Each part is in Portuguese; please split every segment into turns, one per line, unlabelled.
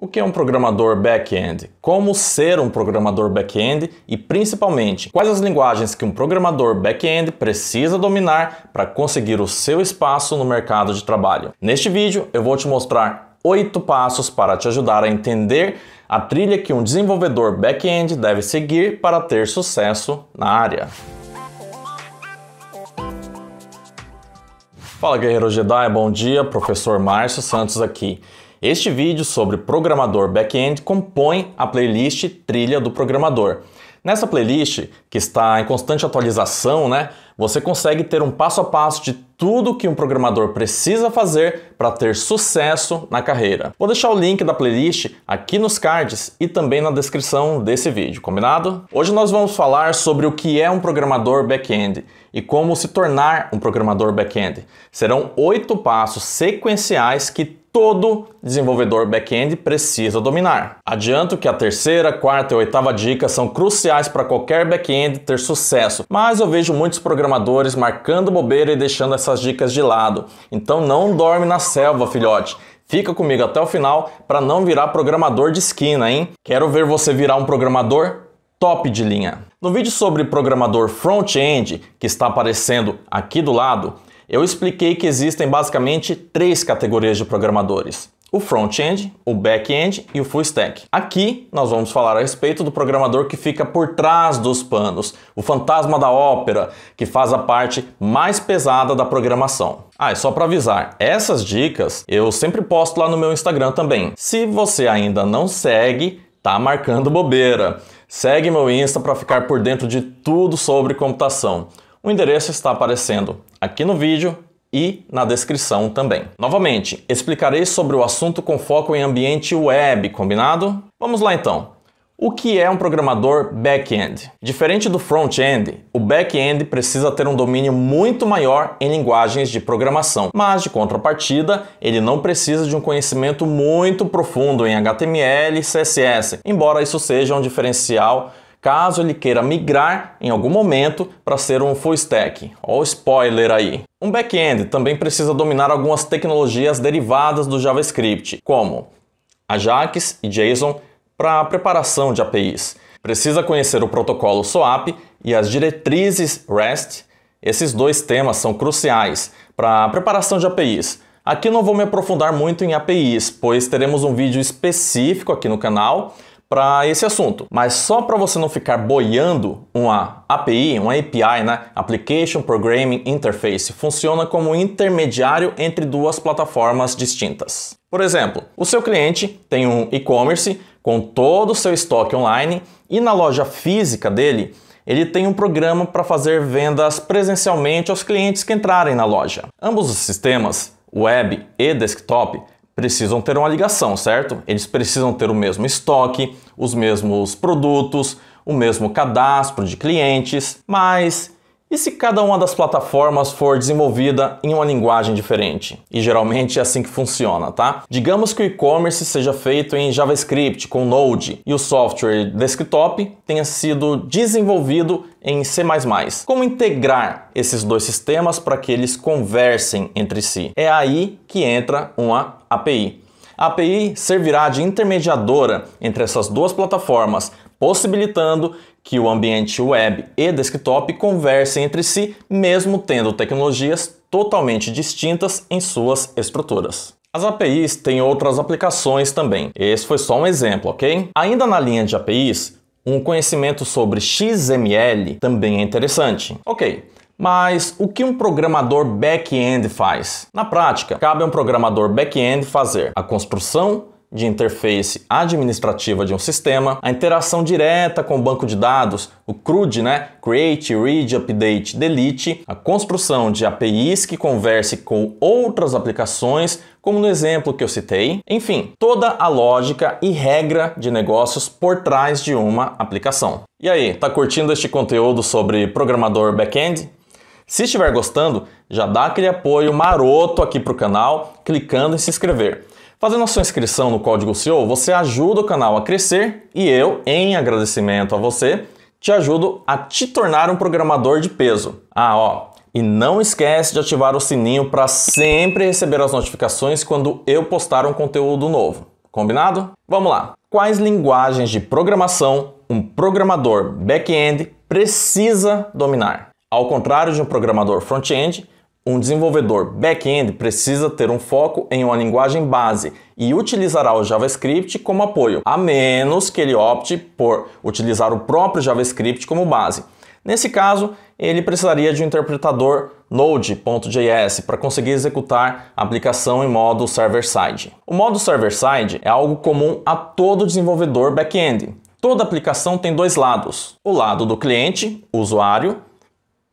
O que é um programador back-end? Como ser um programador back-end e, principalmente, quais as linguagens que um programador back-end precisa dominar para conseguir o seu espaço no mercado de trabalho? Neste vídeo, eu vou te mostrar oito passos para te ajudar a entender a trilha que um desenvolvedor back-end deve seguir para ter sucesso na área. Fala Guerreiro Jedi, bom dia, professor Márcio Santos aqui. Este vídeo sobre programador back-end compõe a playlist Trilha do Programador. Nessa playlist, que está em constante atualização, né, você consegue ter um passo a passo de tudo que um programador precisa fazer para ter sucesso na carreira. Vou deixar o link da playlist aqui nos cards e também na descrição desse vídeo, combinado? Hoje nós vamos falar sobre o que é um programador back-end e como se tornar um programador back-end. Serão oito passos sequenciais que todo desenvolvedor back-end precisa dominar. Adianto que a terceira, quarta e oitava dica são cruciais para qualquer back-end ter sucesso, mas eu vejo muitos programadores marcando bobeira e deixando essas dicas de lado. Então não dorme na selva, filhote. Fica comigo até o final para não virar programador de esquina, hein? Quero ver você virar um programador top de linha. No vídeo sobre programador front-end, que está aparecendo aqui do lado, eu expliquei que existem basicamente três categorias de programadores: o front-end, o back-end e o full stack. Aqui nós vamos falar a respeito do programador que fica por trás dos panos, o fantasma da ópera, que faz a parte mais pesada da programação. Ah, e só para avisar, essas dicas eu sempre posto lá no meu Instagram também. Se você ainda não segue, tá marcando bobeira. Segue meu Insta para ficar por dentro de tudo sobre computação. O endereço está aparecendo aqui no vídeo e na descrição também. Novamente, explicarei sobre o assunto com foco em ambiente web, combinado? Vamos lá então. O que é um programador back-end? Diferente do front-end, o back-end precisa ter um domínio muito maior em linguagens de programação, mas de contrapartida, ele não precisa de um conhecimento muito profundo em HTML e CSS, embora isso seja um diferencial caso ele queira migrar em algum momento para ser um full stack. o spoiler aí. Um back-end também precisa dominar algumas tecnologias derivadas do JavaScript, como Ajax e JSON para a preparação de APIs. Precisa conhecer o protocolo SOAP e as diretrizes REST. Esses dois temas são cruciais para a preparação de APIs. Aqui não vou me aprofundar muito em APIs, pois teremos um vídeo específico aqui no canal para esse assunto. Mas só para você não ficar boiando, uma API, uma API, né? Application Programming Interface, funciona como intermediário entre duas plataformas distintas. Por exemplo, o seu cliente tem um e-commerce com todo o seu estoque online e na loja física dele ele tem um programa para fazer vendas presencialmente aos clientes que entrarem na loja. Ambos os sistemas, web e desktop, precisam ter uma ligação, certo? Eles precisam ter o mesmo estoque, os mesmos produtos, o mesmo cadastro de clientes, mas e se cada uma das plataformas for desenvolvida em uma linguagem diferente? E geralmente é assim que funciona, tá? Digamos que o e-commerce seja feito em JavaScript com Node e o software desktop tenha sido desenvolvido em C++. Como integrar esses dois sistemas para que eles conversem entre si? É aí que entra uma API. A API servirá de intermediadora entre essas duas plataformas, possibilitando que o ambiente web e desktop conversem entre si, mesmo tendo tecnologias totalmente distintas em suas estruturas. As APIs têm outras aplicações também. Esse foi só um exemplo, ok? Ainda na linha de APIs, um conhecimento sobre XML também é interessante. Ok, mas o que um programador back-end faz? Na prática, cabe a um programador back-end fazer a construção de interface administrativa de um sistema, a interação direta com o banco de dados, o CRUD, né? Create, Read, Update, Delete, a construção de APIs que converse com outras aplicações, como no exemplo que eu citei, enfim, toda a lógica e regra de negócios por trás de uma aplicação. E aí, tá curtindo este conteúdo sobre programador back-end? Se estiver gostando, já dá aquele apoio maroto aqui para o canal, clicando em se inscrever. Fazendo a sua inscrição no Código SEO, você ajuda o canal a crescer e eu, em agradecimento a você, te ajudo a te tornar um programador de peso. Ah, ó, e não esquece de ativar o sininho para sempre receber as notificações quando eu postar um conteúdo novo. Combinado? Vamos lá. Quais linguagens de programação um programador back-end precisa dominar? Ao contrário de um programador front-end, um desenvolvedor back-end precisa ter um foco em uma linguagem base e utilizará o JavaScript como apoio, a menos que ele opte por utilizar o próprio JavaScript como base. Nesse caso, ele precisaria de um interpretador Node.js para conseguir executar a aplicação em modo server-side. O modo server-side é algo comum a todo desenvolvedor back-end. Toda aplicação tem dois lados: o lado do cliente, usuário,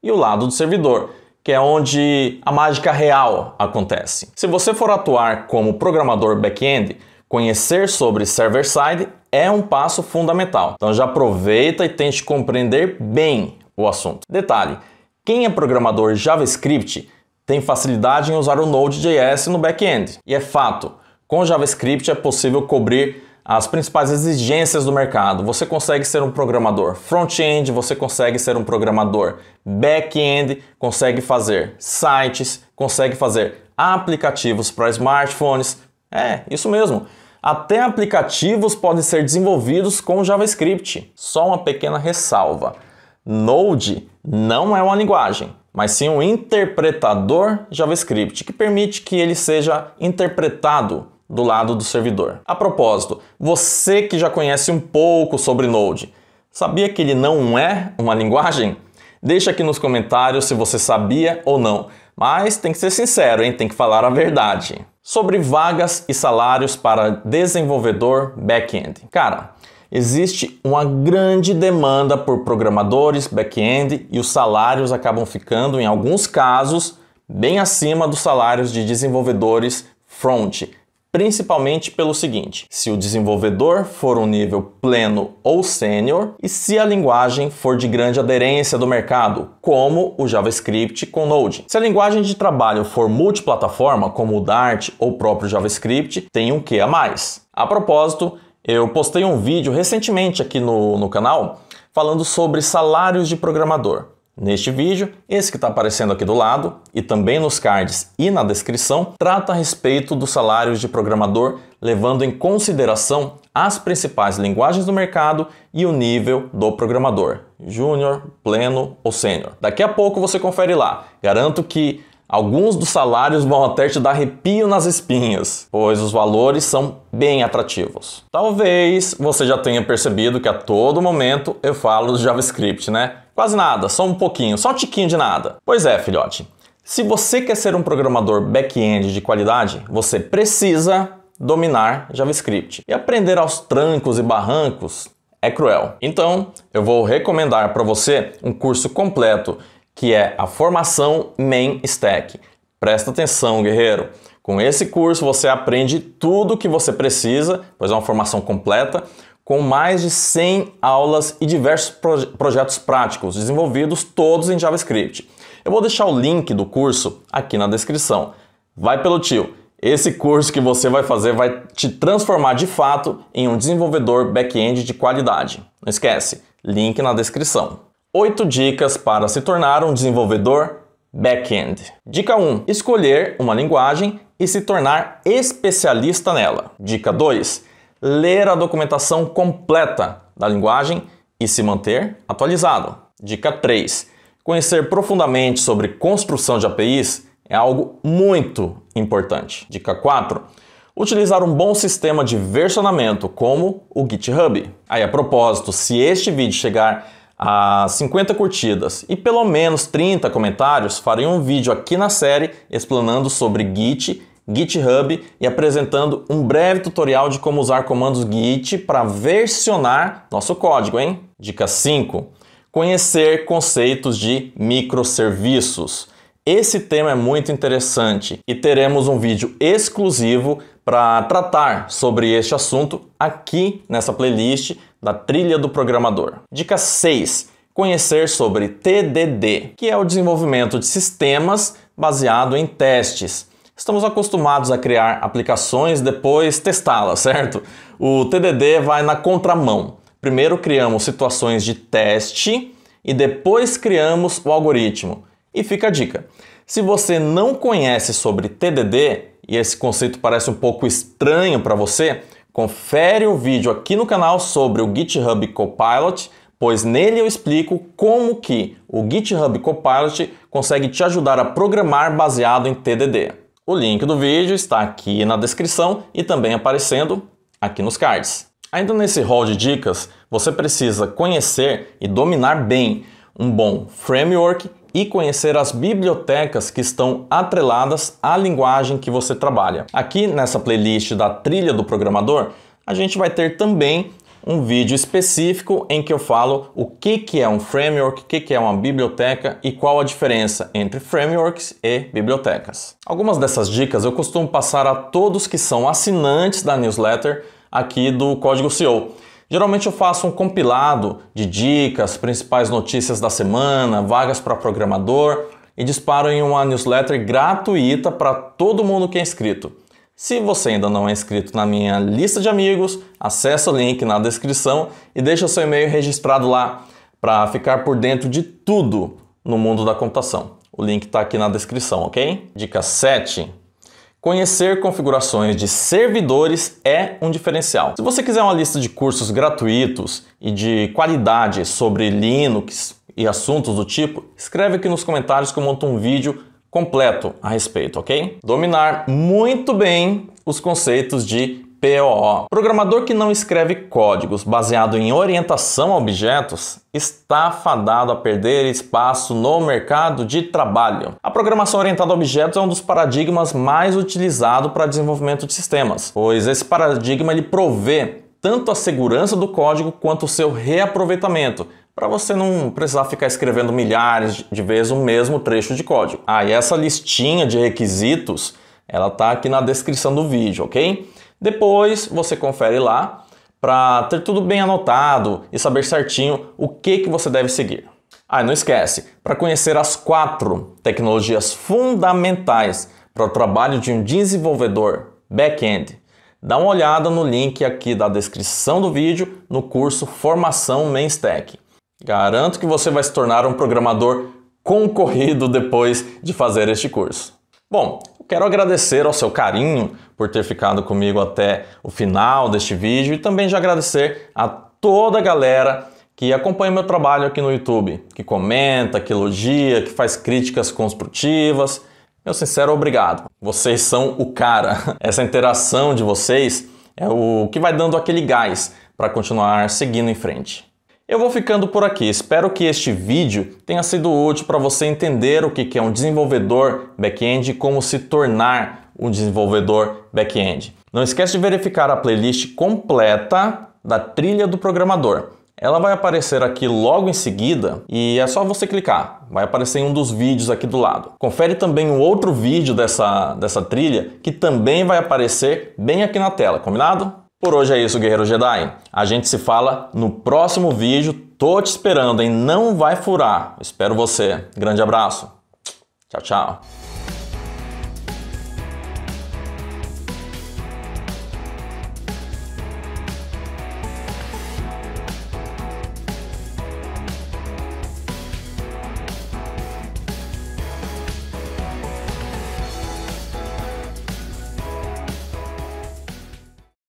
e o lado do servidor que é onde a mágica real acontece. Se você for atuar como programador back-end, conhecer sobre server-side é um passo fundamental. Então já aproveita e tente compreender bem o assunto. Detalhe: quem é programador JavaScript tem facilidade em usar o Node.js no back-end. E é fato, com JavaScript é possível cobrir as principais exigências do mercado. Você consegue ser um programador front-end, você consegue ser um programador back-end, consegue fazer sites, consegue fazer aplicativos para smartphones. É, isso mesmo. Até aplicativos podem ser desenvolvidos com JavaScript. Só uma pequena ressalva. Node não é uma linguagem, mas sim um interpretador JavaScript que permite que ele seja interpretado do lado do servidor. A propósito, você que já conhece um pouco sobre Node, sabia que ele não é uma linguagem? Deixa aqui nos comentários se você sabia ou não, mas tem que ser sincero, hein? tem que falar a verdade. Sobre vagas e salários para desenvolvedor back-end. Cara, existe uma grande demanda por programadores back-end e os salários acabam ficando, em alguns casos, bem acima dos salários de desenvolvedores front, principalmente pelo seguinte: se o desenvolvedor for um nível pleno ou sênior e se a linguagem for de grande aderência do mercado, como o JavaScript com Node. Se a linguagem de trabalho for multiplataforma, como o Dart ou o próprio JavaScript, tem um que a mais. A propósito, eu postei um vídeo recentemente aqui no, no canal falando sobre salários de programador. Neste vídeo, esse que está aparecendo aqui do lado e também nos cards e na descrição, trata a respeito dos salários de programador, levando em consideração as principais linguagens do mercado e o nível do programador, júnior, pleno ou sênior. Daqui a pouco você confere lá. Garanto que alguns dos salários vão até te dar arrepio nas espinhas, pois os valores são bem atrativos. Talvez você já tenha percebido que a todo momento eu falo do JavaScript, né? Quase nada, só um pouquinho, só um tiquinho de nada. Pois é, filhote. Se você quer ser um programador back-end de qualidade, você precisa dominar JavaScript. E aprender aos trancos e barrancos é cruel. Então, eu vou recomendar para você um curso completo que é a formação Main Stack. Presta atenção, guerreiro. Com esse curso você aprende tudo o que você precisa, pois é uma formação completa com mais de 100 aulas e diversos proje projetos práticos desenvolvidos todos em JavaScript. Eu vou deixar o link do curso aqui na descrição. Vai pelo tio. Esse curso que você vai fazer vai te transformar de fato em um desenvolvedor back-end de qualidade. Não esquece, link na descrição. 8 dicas para se tornar um desenvolvedor back-end. Dica 1: escolher uma linguagem e se tornar especialista nela. Dica 2: ler a documentação completa da linguagem e se manter atualizado. Dica 3. Conhecer profundamente sobre construção de APIs é algo muito importante. Dica 4. Utilizar um bom sistema de versionamento como o GitHub. Aí, a propósito, se este vídeo chegar a 50 curtidas e pelo menos 30 comentários, farei um vídeo aqui na série explanando sobre Git GitHub e apresentando um breve tutorial de como usar comandos Git para versionar nosso código, hein? Dica 5: conhecer conceitos de microserviços. Esse tema é muito interessante e teremos um vídeo exclusivo para tratar sobre este assunto aqui nessa playlist da trilha do programador. Dica 6: conhecer sobre TDD, que é o desenvolvimento de sistemas baseado em testes. Estamos acostumados a criar aplicações, depois testá-las, certo? O TDD vai na contramão. Primeiro criamos situações de teste e depois criamos o algoritmo. E fica a dica: se você não conhece sobre TDD e esse conceito parece um pouco estranho para você, confere o vídeo aqui no canal sobre o GitHub Copilot, pois nele eu explico como que o GitHub Copilot consegue te ajudar a programar baseado em TDD. O link do vídeo está aqui na descrição e também aparecendo aqui nos cards. Ainda nesse hall de dicas, você precisa conhecer e dominar bem um bom framework e conhecer as bibliotecas que estão atreladas à linguagem que você trabalha. Aqui nessa playlist da trilha do programador, a gente vai ter também um vídeo específico em que eu falo o que, que é um framework, o que, que é uma biblioteca e qual a diferença entre frameworks e bibliotecas. Algumas dessas dicas eu costumo passar a todos que são assinantes da newsletter aqui do Código CEO. Geralmente eu faço um compilado de dicas, principais notícias da semana, vagas para programador e disparo em uma newsletter gratuita para todo mundo que é inscrito. Se você ainda não é inscrito na minha lista de amigos, acesse o link na descrição e deixa seu e-mail registrado lá para ficar por dentro de tudo no mundo da computação. O link está aqui na descrição, ok? Dica 7. Conhecer configurações de servidores é um diferencial. Se você quiser uma lista de cursos gratuitos e de qualidade sobre Linux e assuntos do tipo, escreve aqui nos comentários que eu monto um vídeo completo a respeito, ok? Dominar muito bem os conceitos de POO. Programador que não escreve códigos baseado em orientação a objetos está fadado a perder espaço no mercado de trabalho. A programação orientada a objetos é um dos paradigmas mais utilizado para desenvolvimento de sistemas, pois esse paradigma ele provê tanto a segurança do código quanto o seu reaproveitamento, para você não precisar ficar escrevendo milhares de vezes o mesmo trecho de código. Ah, e essa listinha de requisitos, ela está aqui na descrição do vídeo, ok? Depois você confere lá para ter tudo bem anotado e saber certinho o que, que você deve seguir. Ah, não esquece, para conhecer as quatro tecnologias fundamentais para o trabalho de um desenvolvedor back-end, dá uma olhada no link aqui da descrição do vídeo no curso Formação Main Stack. Garanto que você vai se tornar um programador concorrido depois de fazer este curso. Bom, quero agradecer ao seu carinho por ter ficado comigo até o final deste vídeo e também já agradecer a toda a galera que acompanha meu trabalho aqui no YouTube, que comenta, que elogia, que faz críticas construtivas. Meu sincero obrigado. Vocês são o cara. Essa interação de vocês é o que vai dando aquele gás para continuar seguindo em frente. Eu vou ficando por aqui, espero que este vídeo tenha sido útil para você entender o que é um desenvolvedor back-end e como se tornar um desenvolvedor back-end. Não esquece de verificar a playlist completa da trilha do programador. Ela vai aparecer aqui logo em seguida e é só você clicar. Vai aparecer em um dos vídeos aqui do lado. Confere também um outro vídeo dessa, dessa trilha que também vai aparecer bem aqui na tela, combinado? Por hoje é isso, Guerreiro Jedi. A gente se fala no próximo vídeo. Tô te esperando, hein? Não vai furar. Espero você. Grande abraço. Tchau, tchau.